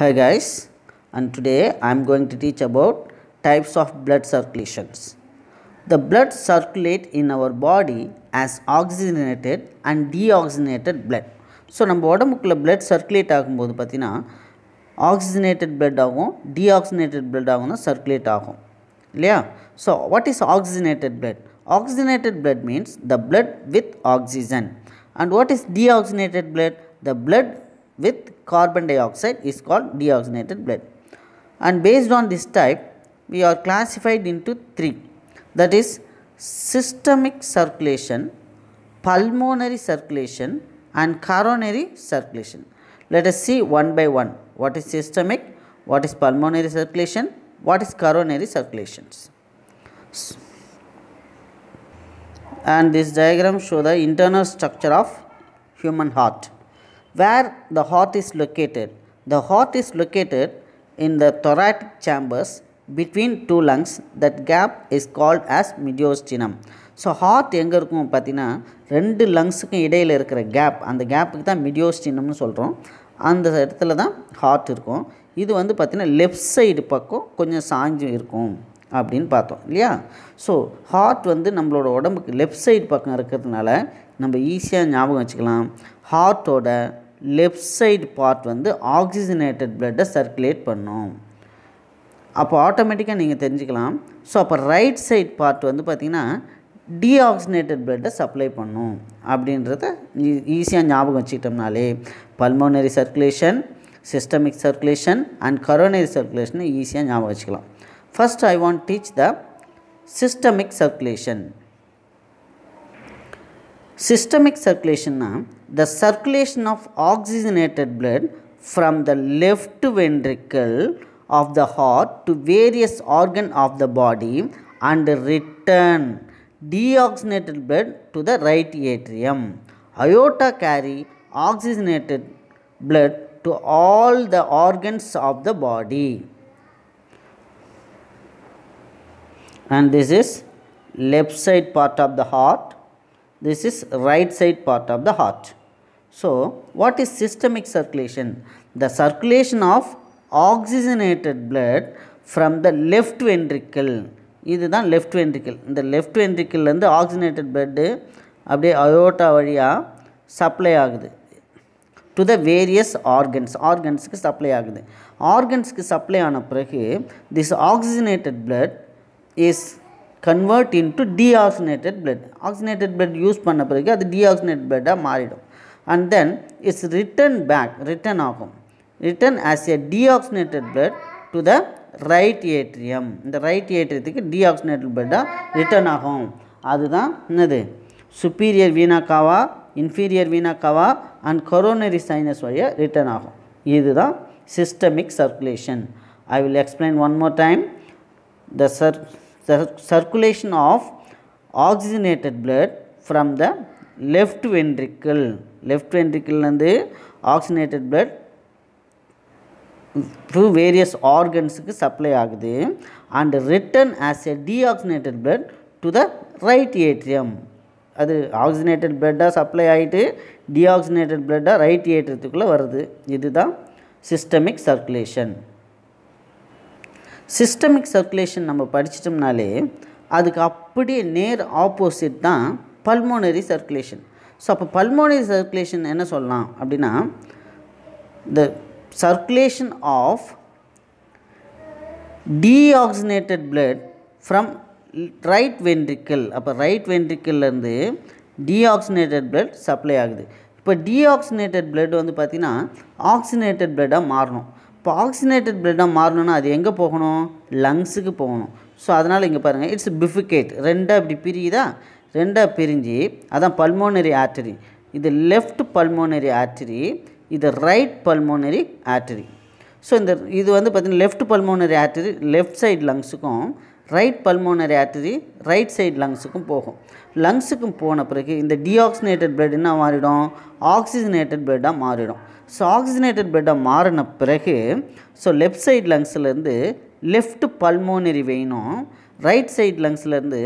Hi guys and today I am going to teach about types of blood circulations. The blood circulate in our body as oxygenated and deoxygenated blood. So, our blood circulate in oxygenated blood and deoxygenated blood circulate. Aagum. Yeah. So, what is oxygenated blood? Oxygenated blood means the blood with oxygen. And what is deoxygenated blood? The blood with carbon dioxide is called deoxygenated blood. And based on this type, we are classified into three that is systemic circulation, pulmonary circulation and coronary circulation. Let us see one by one what is systemic, what is pulmonary circulation, what is coronary circulations. And this diagram show the internal structure of human heart. where the heart is located. The heart is located in the thoracic chambers between two lungs. That gap is called as mediastinum. So heart எங்கே இருக்கும் பார்த்தீங்கன்னா ரெண்டு லங்ஸுக்கும் இடையில் இருக்கிற gap அந்த கேப்புக்கு தான் மிடியோஸ்டினம்னு சொல்கிறோம் அந்த இடத்துல தான் ஹார்ட் இருக்கும் இது வந்து பார்த்திங்கன்னா லெஃப்ட் சைடு பக்கம் கொஞ்சம் சாஞ்சு இருக்கும் அப்படின்னு பார்த்தோம் இல்லையா ஸோ ஹார்ட் வந்து நம்மளோட உடம்புக்கு லெஃப்ட் சைடு பக்கம் இருக்கிறதுனால நம்ம ஈஸியாக ஞாபகம் வச்சுக்கலாம் ஹார்ட்டோட லெஃப்ட் சைடு பார்ட் வந்து ஆக்சிஜனேட்டட் பிளட்டை சர்க்குலேட் பண்ணும் அப்போ ஆட்டோமேட்டிக்காக நீங்கள் தெரிஞ்சுக்கலாம் ஸோ அப்போ ரைட் சைட் பார்ட் வந்து பார்த்திங்கன்னா டீஆக்சினேட்டட் பிளட்டை சப்ளை பண்ணும் அப்படின்றத ஈஸியாக ஞாபகம் வச்சுக்கிட்டோம்னாலே pulmonary circulation systemic circulation and coronary சர்க்குலேஷனை ஈஸியாக ஞாபகம் வச்சுக்கலாம் first I want teach the systemic circulation systemic சர்க்குலேஷன்னா the circulation of oxygenated blood from the left ventricle of the heart to various organs of the body and return deoxygenated blood to the right atrium. Aorta carry oxygenated blood to all the organs of the body. And this is left side part of the heart. This is right side part of the heart. So, what is systemic circulation? The circulation of oxygenated blood from the left ventricle. இதுதான் left ventricle. இந்த left ventricleலேருந்து oxygenated blood அப்படியே aorta வழியாக supply ஆகுது to the various organs ஆர்கன்ஸுக்கு supply ஆகுது ஆர்கன்ஸுக்கு supply ஆன பிறகு this oxygenated blood is convert into deoxygenated blood oxygenated blood use பண்ண பிறகு அது டீஆக்சினேட் பிளட்டாக மாறிடும் and then it's returned back return ஆகும் return as a deoxygenated blood to the right atrium The right atriumத்துக்கு deoxygenated blood return ஆகும் அதுதான் superior vena cava inferior vena cava and coronary sinus வழியாக return is the systemic circulation I will explain one more time the, cir the circulation of oxygenated blood from the left ventricle left வென்ட்ரிக்கிள்லேருந்து oxygenated blood through various ஆர்கன்ஸுக்கு supply ஆகுது and return as a deoxygenated blood to the right atrium அது oxygenated பிளட்டாக supply ஆகிட்டு deoxygenated பிளட்டாக right ஏற்றத்துக்குள்ளே வருது இதுதான் சிஸ்டமிக் சர்க்குலேஷன் சிஸ்டமிக் சர்க்குலேஷன் நம்ம படிச்சிட்டோம்னாலே அதுக்கு அப்படியே நேர் ஆப்போசிட் தான் பல்மோனரி சர்க்குலேஷன் ஸோ அப்போ பல்மோனரி சர்க்குலேஷன் என்ன சொல்லலாம் அப்படின்னா the circulation of deoxygenated blood from right ventricle அப்போ ரைட் வென்ட்ரிக்கல்லேருந்து டீஆக்சினேட்டட் பிளட் சப்ளை ஆகுது இப்போ டீஆக்சினேட்டட் பிளட் வந்து பார்த்திங்கன்னா ஆக்சினேட்டட் பிளட்டாக மாறணும் இப்போ ஆக்சினேட்டட் பிளட்டாக மாறணும்னா அது எங்கே போகணும் லங்ஸுக்கு போகணும் ஸோ அதனால் இங்கே பாருங்கள் இட்ஸ் பிஃபிகேட் ரெண்டாக இப்படி பிரியுதா ரெண்டாக பிரிஞ்சு அதான் பல்மோனரி ஆர்டரி இது லெஃப்ட் பல்மோனரி ஆர்டரி இது ரைட் பல்மோனரி ஆர்டரி ஸோ இந்த இது வந்து பார்த்திங்கன்னா left pulmonary artery left side லங்ஸுக்கும் right pulmonary artery right side லங்ஸுக்கும் போகும் லங்ஸுக்கும் போன பிறகு இந்த டீஆக்சினேட்டட் பிளட் என்ன மாறிடும் ஆக்சிஜனேட்டட் பிளட்டாக மாறிடும் ஸோ ஆக்சிஜனேட்டட் பிளட்டாக மாறின பிறகு ஸோ லெஃப்ட் சைடு லங்ஸ்லேருந்து லெஃப்ட் பல்மோனரி வெயினும் ரைட் சைடு லங்ஸ்லேருந்து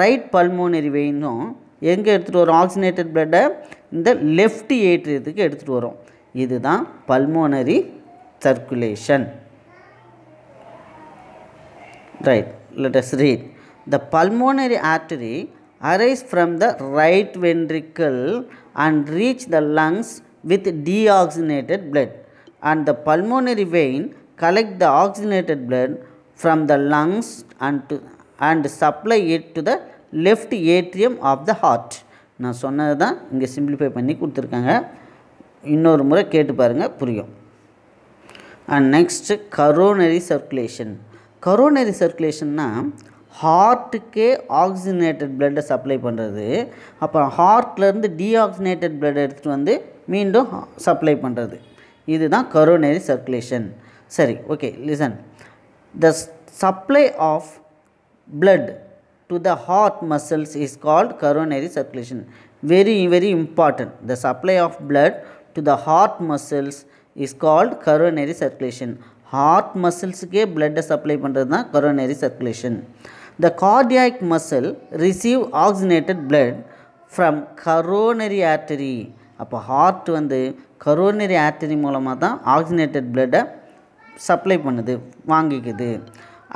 ரைட் பல்மோனரி வெயினும் oxygenated blood, வரும் ஆக்சினேட்டட் பிளட்டை இந்த லெஃப்ட் ஏற்றியத்துக்கு எடுத்துகிட்டு வரும் இதுதான் pulmonary circulation. Right. let us read the pulmonary artery arise from the right ventricle and reach the lungs with deoxygenated blood and the pulmonary vein collect the oxygenated blood from the lungs and to, and supply it to the left atrium of the heart நான் சொன்னது தான் இங்கே simplify பண்ணி கொடுத்துருக்காங்க இன்னொரு முறை கேட்டு பாருங்கள் புரியும் and next coronary circulation coronary சர்க்குலேஷன்னா ஹார்ட்டுக்கே ஆக்சிஜனேட்டட் பிளட்டை சப்ளை பண்ணுறது அப்புறம் ஹார்ட்லேருந்து டீஆக்சினேட்டட் பிளட் எடுத்துகிட்டு வந்து மீண்டும் சப்ளை பண்ணுறது இதுதான் கரோனரி சர்க்குலேஷன் சரி okay listen the supply of blood to the heart muscles is called coronary circulation. Very, very important. The supply of blood to the heart muscles is called coronary circulation. Heart muscles-க்கே blood supply பண்ணுறதுதான் coronary circulation. The cardiac muscle receive oxygenated blood from coronary artery. அப்போ heart வந்து coronary artery மூலமாக தான் oxygenated பிளட்டை supply பண்ணுது வாங்கிக்குது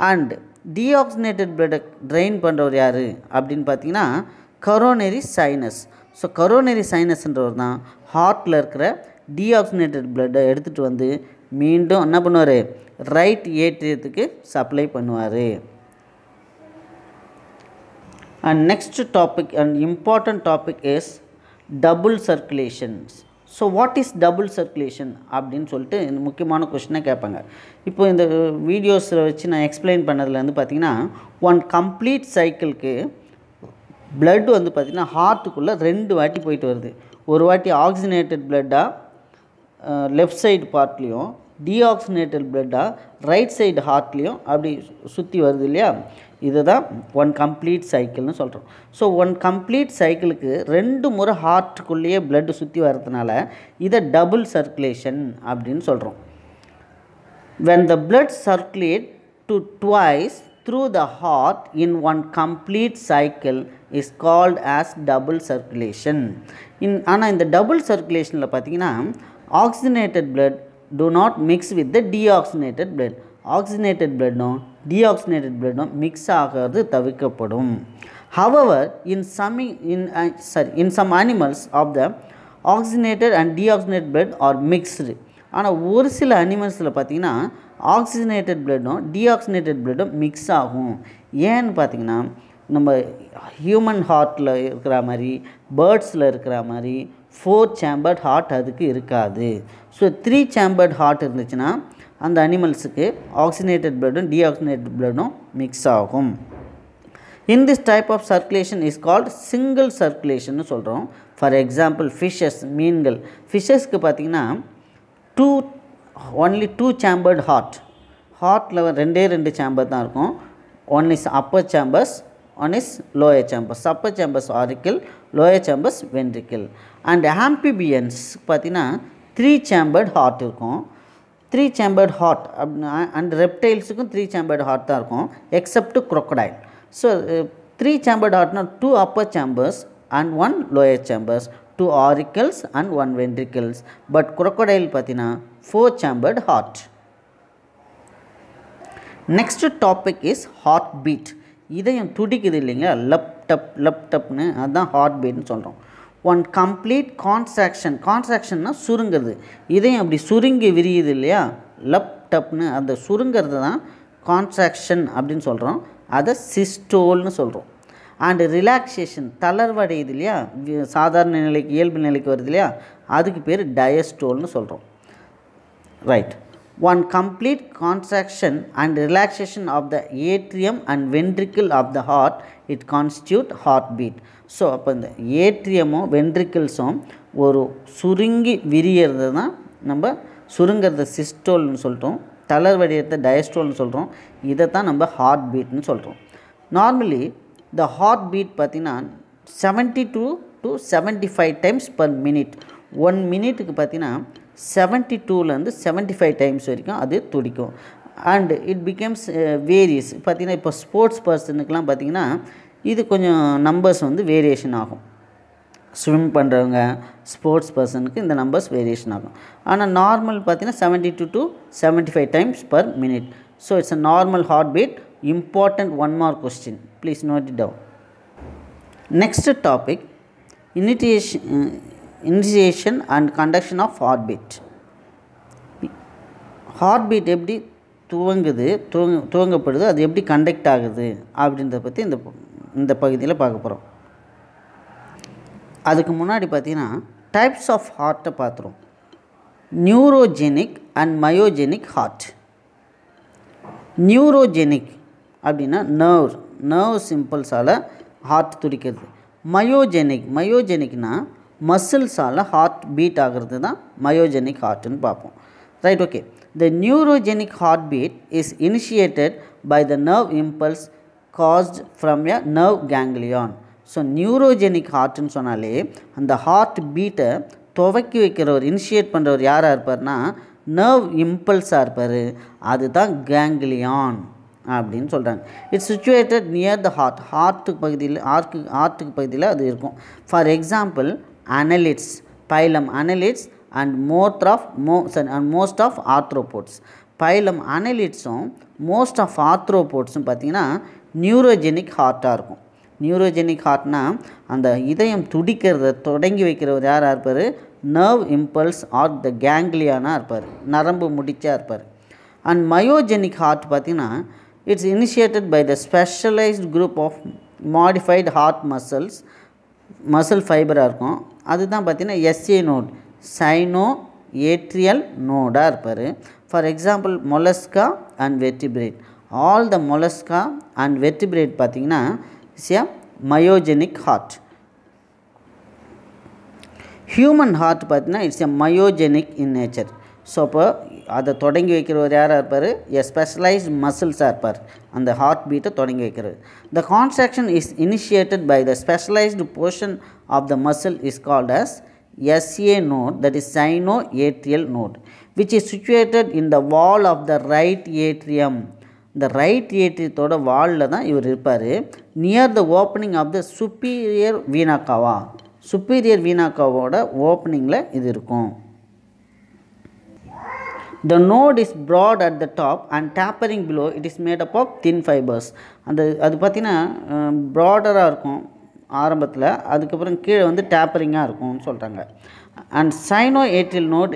and deoxygenated பிளட்டை ட்ரைன் பண்ணுறவர் யார் அப்படின்னு பார்த்தீங்கன்னா கரோனரி சைனஸ் ஸோ கரோனரி சைனஸ்ன்றவர் தான் ஹார்ட்டில் இருக்கிற டீஆக்சினேட்டட் பிளட்டை எடுத்துகிட்டு வந்து மீண்டும் என்ன பண்ணுவார் ரைட் ஏற்றியத்துக்கு சப்ளை பண்ணுவார் and next topic and important topic is double circulations so what is double circulation அப்படின்னு சொல்லிட்டு இந்த முக்கியமான கொஷினை கேட்பாங்க இப்போ இந்த வீடியோஸில் வச்சு நான் எக்ஸ்பிளைன் பண்ணதில் வந்து பார்த்திங்கன்னா ஒன் கம்ப்ளீட் சைக்கிளுக்கு பிளட் வந்து பார்த்திங்கன்னா ஹார்ட்டுக்குள்ளே ரெண்டு வாட்டி போயிட்டு வருது ஒரு வாட்டி ஆக்சிஜனேட்டட் பிளட்டாக லெஃப்ட் சைடு பார்ட்லேயும் டீஆக்சினேட்டட் பிளட்டாக ரைட் சைடு ஹார்ட்லேயும் அப்படி சுற்றி வருது இல்லையா இதுதான் ஒன் கம்ப்ளீட் சைக்கிள்னு சொல்கிறோம் ஸோ ஒன் கம்ப்ளீட் சைக்கிளுக்கு ரெண்டு முறை ஹார்ட்டுக்குள்ளேயே பிளட்டு சுற்றி வர்றதுனால இதை டபுள் சர்க்குலேஷன் அப்படின்னு சொல்கிறோம் when the blood circulate to twice through the heart in one complete cycle is called as double circulation in ஆனால் இந்த டபுள் சர்க்குலேஷனில் பார்த்தீங்கன்னா oxygenated blood to not mix with the deoxygenated blood oxygenated பிளட்டும் deoxygenated பிளட்டும் mix ஆகிறது தவிர்க்கப்படும் however in summing in sorry in some animals of the oxygenated and deoxygenate blood are mixed ஆனால் ஒரு சில அனிமல்ஸில் பார்த்திங்கன்னா ஆக்சிஜனேட்டட் பிளட்டும் டீஆக்சினேட்டட் பிளட்டும் மிக்ஸ் ஆகும் ஏன்னு பார்த்தீங்கன்னா நம்ம ஹியூமன் ஹார்ட்டில் இருக்கிற மாதிரி பேர்ட்ஸில் இருக்கிற மாதிரி ஃபோர் சேம்பர்ட் ஹார்ட் அதுக்கு இருக்காது ஸோ த்ரீ சேம்பர்ட் ஹார்ட் இருந்துச்சுன்னா அந்த அனிமல்ஸுக்கு ஆக்சினேட்டட் பிளட்டும் டீஆக்சினேட்டட் பிளட்டும் மிக்ஸ் ஆகும் in this type of circulation is called single circulation சொல்கிறோம் ஃபார் எக்ஸாம்பிள் ஃபிஷஸ் மீன்கள் ஃபிஷஸ்க்கு பார்த்திங்கன்னா two only two chambered heart ஹார்ட்டில் ரெண்டே ரெண்டு சேம்பர் தான் இருக்கும் one is upper chambers on its lower chambers. Upper chambers auricle, lower chambers ventricle. And amphibians பார்த்தினா 3 chambered heart இருக்கும் த்ரீ சேம்பர்ட் ஹார்ட் அண்ட் ரெப்டைல்ஸுக்கும் த்ரீ சேம்பர்ட் ஹார்ட் தான் இருக்கும் except crocodile so three chambered ஹார்ட்னா two upper chambers and one lower chambers two auricles and one ventricles but crocodile பார்த்தீங்கன்னா four chambered heart next topic is heart beat இதயம் துடிக்குது இல்லைங்களா லப் டப்னு அதுதான் heart பீட்னு சொல்கிறோம் ஒன் கம்ப்ளீட் கான்ஸ்ட்ராக்ஷன் கான்ஸ்ட்ராக்ஷன்னா சுருங்குது இதயம் அப்படி சுருங்கி விரியுது இல்லையா டப்னு அந்த சுருங்கிறது தான் கான்ஸ்ட்ராக்ஷன் அப்படின்னு சொல்கிறோம் அதை சிஸ்டோல்னு சொல்கிறோம் அண்டு ரிலாக்ஸேஷன் தளர்வடையுது இல்லையா சாதாரண நிலைக்கு இயல்பு நிலைக்கு வருது இல்லையா அதுக்கு பேர் டயஸ்டோல்னு சொல்கிறோம் right one complete complete and relaxation of the the and and of the heart it constitute heart beat so அப்போ இந்த ஏட்ரியமும் வென்ட்ரிக்கிள்ஸும் ஒரு சுருங்கி விரியறது தான் நம்ம சுருங்கிறத சிஸ்டோல்னு சொல்கிறோம் தளர் தளர்வடையிறத டயஸ்டோல்னு சொல்கிறோம் இதை தான் நம்ம ஹார்ட் பீட்னு சொல்கிறோம் நார்மலி த ஹார்ட் பீட் பார்த்திங்கன்னா seventy two to seventy five times per minute one மினிட்டுக்கு பார்த்திங்கன்னா செவன்ட்டி டூலேருந்து செவன்ட்டி ஃபைவ் டைம்ஸ் வரைக்கும் அது துடிக்கும் அண்டு இட் பிகேம்ஸ் வேரியஸ் பார்த்திங்கன்னா இப்போ ஸ்போர்ட்ஸ் பர்சனுக்கெலாம் பார்த்திங்கன்னா இது கொஞ்சம் நம்பர்ஸ் வந்து வேரியேஷன் ஆகும் ஸ்விம் பண்ணுறவங்க ஸ்போர்ட்ஸ் பர்சனுக்கு இந்த நம்பர்ஸ் வேரியேஷன் ஆகும் ஆனால் நார்மல் பார்த்திங்கன்னா seventy two to seventy five times per minute so it's a normal heart beat important one mark question please note it down next topic initiation initiation and conduction of heartbeat heartbeat எப்படி துவங்குது துவங்க துவங்கப்படுது அது எப்படி conduct ஆகுது அப்படின்றத பற்றி இந்த இந்த பகுதியில் பார்க்க போகிறோம் அதுக்கு முன்னாடி பார்த்திங்கன்னா டைப்ஸ் ஆஃப் ஹார்ட்டை பார்த்துரும் neurogenic and myogenic heart neurogenic அப்படின்னா நர்வ் நர்வ் சிம்பிள்ஸால் ஹார்ட் துடிக்கிறது மயோஜெனிக் மயோஜெனிக்னால் மசில்ஸால் ஹார்ட் பீட் ஆகிறது தான் மயோஜெனிக் ஹார்ட்னு பார்ப்போம் right okay the neurogenic heart beat is initiated by the nerve impulse caused from a nerve ganglion so neurogenic ஹார்ட்னு சொன்னாலே அந்த ஹார்ட் பீட்டை துவக்கி வைக்கிறவர் இனிஷியேட் பண்ணுறவர் யாராக இருப்பார்னா நர்வ் இம்பல்ஸாக இருப்பார் அதுதான் கேங்லியான் அப்படின்னு சொல்கிறாங்க it's situated near the heart ஹார்ட்டுக்கு பகுதியில் ஹார்ட்டுக்கு ஹார்ட்டுக்கு பகுதியில் அது இருக்கும் for example annelids, phylum annelids and most of, most, and most of arthropods. Phylum அனலிட்ஸும் மோஸ்ட் ஆஃப் ஆத்ரோபோட்ஸும் பார்த்திங்கன்னா நியூரோஜெனிக் ஹார்ட்டாக இருக்கும் நியூரோஜெனிக் ஹார்ட்னால் அந்த இதயம் துடிக்கிறத தொடங்கி வைக்கிறவர் யாராக இருப்பார் நர்வ் இம்பல்ஸ் ஆர் த கேங்லியானாக இருப்பார் நரம்பு முடிச்சாக இருப்பார் அண்ட் மயோஜெனிக் ஹார்ட் பார்த்திங்கன்னா it's initiated by the specialized group of modified heart muscles muscle ஃபைபராக இருக்கும் அதுதான் பார்த்திங்கன்னா எஸ்ஏ நோட் சைனோ ஏட்ரியல் நோடாக இருப்பார் for example mollusca and vertebrate all the mollusca and vertebrate பார்த்திங்கன்னா it's a myogenic heart human heart பார்த்திங்கன்னா it's a myogenic in nature so அப்போ அதை தொடங்கி வைக்கிறவர் யாராக இருப்பார் எ ஸ்பெஷலைஸ்ட் மசில்ஸாக இருப்பார் அந்த ஹார்ட் பீட்டை தொடங்கி வைக்கிறது the construction is initiated by the specialized portion of the muscle is called as SA node that is sino atrial node which is situated in the wall of the right atrium இந்த right ஏட்ரியத்தோட வாலில் தான் இவர் இருப்பார் near the opening of the superior vena cava superior வீணாக்காவோட ஓப்பனிங்கில் இது இருக்கும் The node is broad at the top and tapering below. It is made up of thin fibers. அந்த அது பார்த்தீங்கன்னா ப்ராடராக இருக்கும் ஆரம்பத்தில் அதுக்கப்புறம் கீழே வந்து டேப்பரிங்காக இருக்கும்னு சொல்கிறாங்க and sino atrial node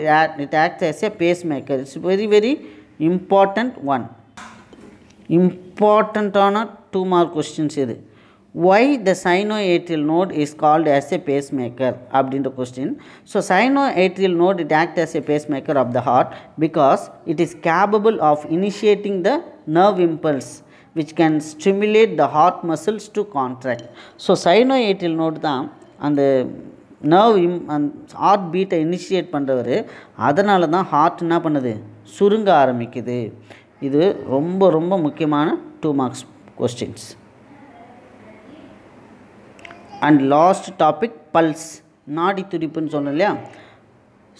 it act as a pacemaker it's very very important one இம்பார்ட்டண்ட்டான டூ மார்க் கொஸ்டின்ஸ் இது why the sino atrial node is called as a pacemaker அப்படின்ற question so sino atrial node it act as a pacemaker of the heart because it is capable of initiating the nerve impulse which can stimulate the heart muscles to contract so sino atrial note தான் அந்த nerve இம் அந் heart பீட்டை initiate பண்ணுறவர் அதனால தான் heart என்ன பண்ணுது சுருங்க ஆரம்பிக்குது இது ரொம்ப ரொம்ப முக்கியமான two marks questions and last topic pulse நாடி துடிப்புன்னு சொன்னோம் இல்லையா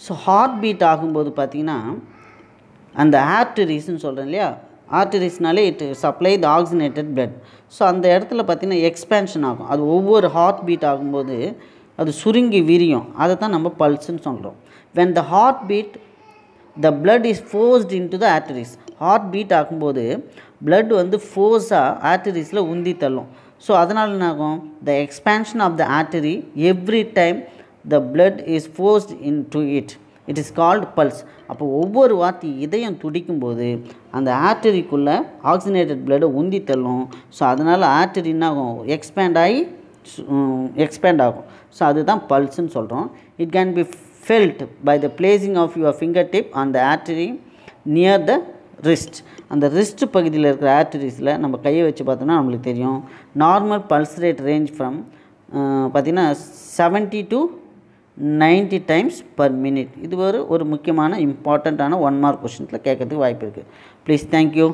ஸோ ஹார்ட் பீட் ஆகும்போது பார்த்திங்கன்னா அந்த ஆர்டரிஸ்ன்னு சொல்கிறேன் இல்லையா ஆர்டரிஸ்னாலே it supply the oxygenated blood so அந்த இடத்துல பார்த்திங்கன்னா எக்ஸ்பேன்ஷன் ஆகும் அது ஒவ்வொரு ஹார்ட் பீட் ஆகும்போது அது சுருங்கி விரியும் அதை தான் நம்ம பல்ஸ்ன்னு சொல்கிறோம் when the heart beat the blood is forced in to the arteries heart beat ஆகும்போது பிளட் வந்து ஃபோர்ஸாக ஆர்டரிஸில் உந்தி தள்ளும் ஸோ அதனால் என்ன ஆகும் the expansion of the artery every time the blood is forced in to it it is called pulse அப்போ ஒவ்வொரு வாட்டி இதயம் துடிக்கும்போது அந்த ஆர்டரிக்குள்ளே ஆக்சிஜனேட்டட் பிளட்டை உந்தி தள்ளும் ஸோ அதனால் ஆர்டரி என்ன ஆகும் எக்ஸ்பேண்ட் ஆகி எக்ஸ்பேண்ட் ஆகும் ஸோ அதுதான் பல்ஸ்ன்னு சொல்கிறோம் it can be felt by the placing of your finger tip அந்த the artery near the wrist அந்த ரிஸ்ட் பகுதியில் இருக்கிற ஆர்டரிஸில் நம்ம கையை வச்சு பார்த்தோம்னா நம்மளுக்கு தெரியும் normal pulse rate range from பார்த்திங்கன்னா seventy to ninety times per minute இது ஒரு ஒரு முக்கியமான இம்பார்ட்டண்ட்டான ஒன் மார்க் கொஷின்ஸில் கேட்கறதுக்கு வாய்ப்பு இருக்குது ப்ளீஸ் தேங்க்யூ